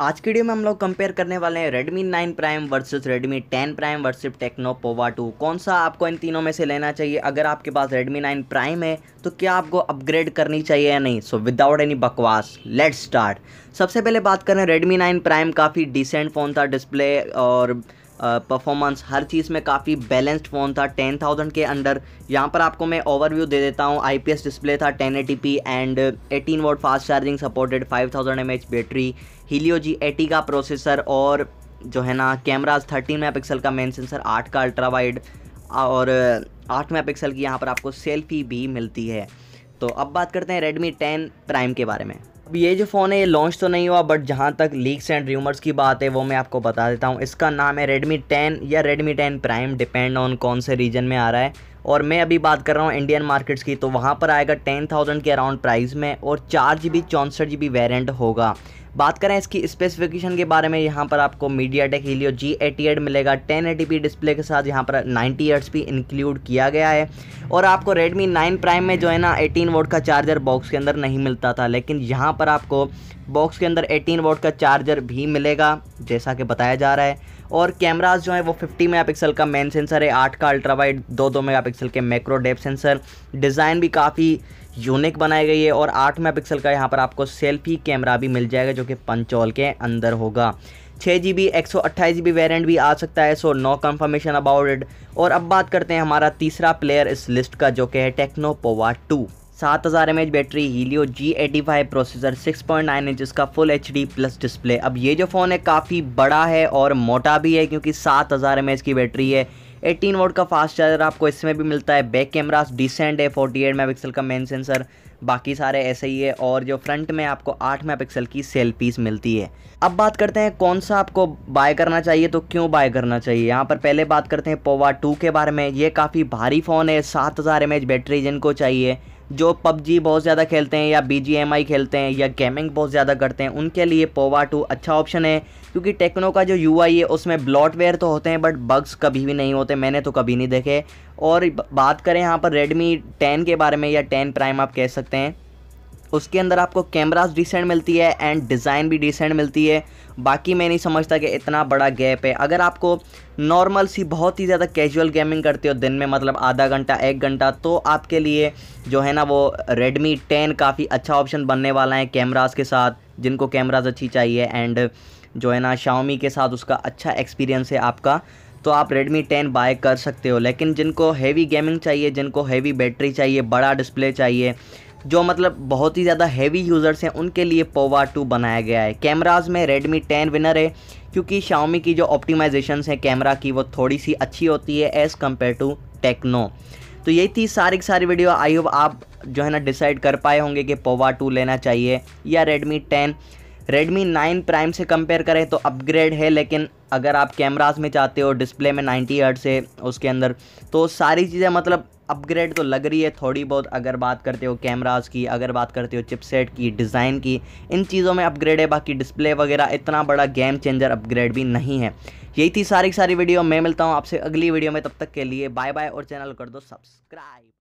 आज की वीडियो में हम लोग कंपेयर करने वाले हैं Redmi 9 Prime versus Redmi 10 Prime versus Tecno Pova 2 कौन सा आपको इन तीनों में से लेना चाहिए अगर आपके पास Redmi 9 Prime है तो क्या आपको अपग्रेड करनी चाहिए या नहीं सो विदाउट एनी बकवास लेट्स स्टार्ट सबसे पहले बात करें Redmi 9 Prime काफ़ी डिसेंट फ़ोन था डिस्प्ले और परफॉर्मेंस हर चीज़ में काफ़ी बैलेंस्ड फ़ोन था टेन थाउजेंड के अंडर यहाँ पर आपको मैं ओवरव्यू दे देता हूँ आई डिस्प्ले था ten and eighteen watt fast charging supported five thousand battery Helio G eighty का प्रोसेसर और जो है ना कैमराज थर्टीन मेगा पिक्सल का मेन सेंसर आठ का अल्ट्रा वाइड और आठ मेगा पिक्सल की यहाँ पर आपको सेल्फी भी मिलती है तो अब बात करते हैं रेडमी टेन प्राइम के बारे में अब ये जो फ़ोन है ये लॉन्च तो नहीं हुआ बट जहाँ तक लीक्स एंड र्यूमर्स की बात है वो मैं आपको बता देता हूँ इसका नाम है रेडमी टेन या Redmi ten prime depend on कौन से रीजन में आ रहा है और मैं अभी बात कर रहा हूँ इंडियन मार्केट्स की तो वहाँ पर आएगा टेन थाउजेंड के अराउंड प्राइस में और चार जी बी चौंसठ जी बी वेरेंट होगा बात करें इसकी स्पेसिफिकेशन के बारे में यहाँ पर आपको MediaTek Helio G eighty मिलेगा टेन डिस्प्ले के साथ यहाँ पर नाइन्टी एट्स भी इंक्लूड किया गया है और आपको रेडमी नाइन प्राइम में जो है ना एटीन वोट का चार्जर बॉक्स के अंदर नहीं मिलता था लेकिन यहाँ पर आपको बॉक्स के अंदर एटीन वोट का चार्जर भी मिलेगा जैसा कि बताया जा रहा है और कैमराज जो है वो 50 मेगापिक्सल का मेन सेंसर है आठ का अल्ट्रा वाइड दो दो मेगापिक्सल के मैक्रो डेप सेंसर डिज़ाइन भी काफ़ी यूनिक बनाई गई है और आठ मेगापिक्सल का यहाँ पर आपको सेल्फी कैमरा भी मिल जाएगा जो कि पंचोल के अंदर होगा छः जी बी एक सौ अट्ठाईस जी बी वेरियंट भी आ सकता है so no confirmation about it और अब बात करते हैं हमारा तीसरा प्लेयर इस लिस्ट का जो कि है टेक्नोपोवा टू सात हज़ार M battery Helio G eighty five processor six point nine inch इसका full H D plus display अब ये जो फ़ोन है काफ़ी बड़ा है और मोटा भी है क्योंकि सात हज़ार एम की बैटरी है 18 वोट का फास्ट चार्जर आपको इसमें भी मिलता है बैक कैमरास डिसेंट है 48 एट मेगा का मेन सेंसर बाकी सारे ऐसे ही है और जो फ्रंट में आपको 8 मेगा की सेल्फीस मिलती है अब बात करते हैं कौन सा आपको बाय करना चाहिए तो क्यों बाय करना चाहिए यहाँ पर पहले बात करते हैं पोवा टू के बारे में ये काफ़ी भारी फ़ोन है सात हज़ार बैटरी जिनको चाहिए जो पबजी बहुत ज़्यादा खेलते हैं या बी खेलते हैं या गेमिंग बहुत ज़्यादा करते हैं उनके लिए पोवा टू अच्छा ऑप्शन है क्योंकि टेक्नो का जो यू है उसमें ब्लॉटवेयर तो होते हैं बट बग्स कभी भी नहीं होते मैंने तो कभी नहीं देखे और बात करें यहाँ पर रेडमी टेन के बारे में या टेन प्राइम आप कह सकते हैं उसके अंदर आपको कैमराज डिसेंट मिलती है एंड डिज़ाइन भी डिसेंट मिलती है बाकी मैं नहीं समझता कि इतना बड़ा गैप है अगर आपको नॉर्मल सी बहुत ही ज़्यादा कैजुअल गेमिंग करते हो दिन में मतलब आधा घंटा एक घंटा तो आपके लिए जो है ना वो Redmi 10 काफ़ी अच्छा ऑप्शन बनने वाला है कैमराज के साथ जिनको कैमराज अच्छी चाहिए एंड जो है ना शाओमी के साथ उसका अच्छा एक्सपीरियंस है आपका तो आप Redmi 10 बाय कर सकते हो लेकिन जिनको हैवी गेमिंग चाहिए जिनको हैवी बैटरी चाहिए बड़ा डिस्प्ले चाहिए जो मतलब बहुत ही ज़्यादा हैवी यूज़र्स हैं उनके लिए पोवा टू बनाया गया है कैमराज में रेडमी टेन विनर है क्योंकि शाओमी की जो ऑप्टिमाइजेशन है कैमरा की वो थोड़ी सी अच्छी होती है एज़ कम्पेयर टू टेक्नो तो यही थी सारी की सारी वीडियो आई होप आप जो है ना डिसाइड कर पाए होंगे कि पोवा टू लेना चाहिए या Redmi ten Redmi nine prime से कंपेयर करें तो अपग्रेड है लेकिन अगर आप कैमराज में चाहते हो डिस्प्ले में नाइन्टी हर्ट्स है उसके अंदर तो सारी चीज़ें मतलब अपग्रेड तो लग रही है थोड़ी बहुत अगर बात करते हो कैमराज की अगर बात करते हो चिपसेट की डिज़ाइन की इन चीज़ों में अपग्रेड है बाकी डिस्प्ले वगैरह इतना बड़ा गेम चेंजर अपग्रेड भी नहीं है यही थी सारी सारी वीडियो मैं मिलता हूँ आपसे अगली वीडियो में तब तक के लिए बाय बाय और चैनल कर दो सब्सक्राइब